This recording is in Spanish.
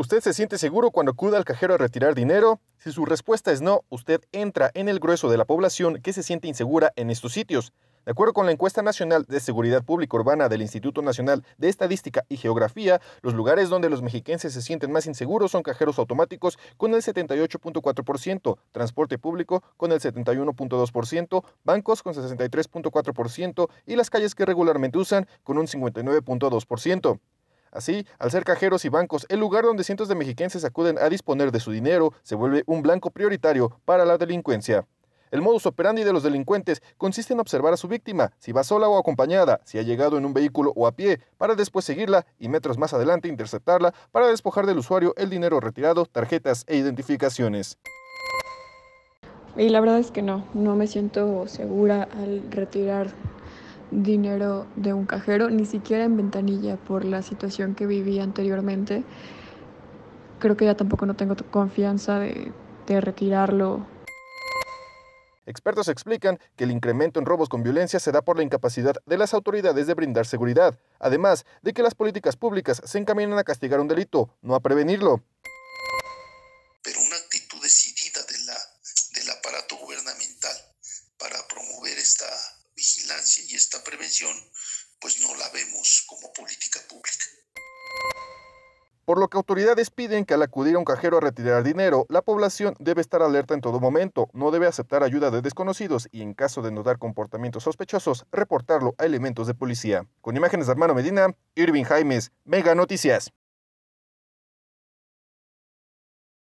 ¿Usted se siente seguro cuando acuda al cajero a retirar dinero? Si su respuesta es no, usted entra en el grueso de la población que se siente insegura en estos sitios. De acuerdo con la encuesta nacional de seguridad pública urbana del Instituto Nacional de Estadística y Geografía, los lugares donde los mexiquenses se sienten más inseguros son cajeros automáticos con el 78.4%, transporte público con el 71.2%, bancos con 63.4% y las calles que regularmente usan con un 59.2%. Así, al ser cajeros y bancos, el lugar donde cientos de mexiquenses acuden a disponer de su dinero se vuelve un blanco prioritario para la delincuencia. El modus operandi de los delincuentes consiste en observar a su víctima, si va sola o acompañada, si ha llegado en un vehículo o a pie, para después seguirla y metros más adelante interceptarla para despojar del usuario el dinero retirado, tarjetas e identificaciones. Y la verdad es que no, no me siento segura al retirar dinero de un cajero, ni siquiera en ventanilla por la situación que viví anteriormente. Creo que ya tampoco no tengo confianza de, retirarlo Expertos explican que el incremento en robos con violencia se da por la incapacidad de las autoridades de brindar seguridad, además de que las políticas públicas se encaminan a castigar un delito, no a prevenirlo. Pero una actitud decidida del aparato gubernamental para promover esta vigilancia y esta prevención, pues no la vemos como política pública. Por lo que autoridades piden que al acudir a un cajero a retirar dinero, la población debe estar alerta en todo momento, no debe aceptar ayuda de desconocidos y en caso de notar comportamientos sospechosos, reportarlo a elementos de policía. Con imágenes de hermano Medina, Irving Jaimes, Mega Noticias.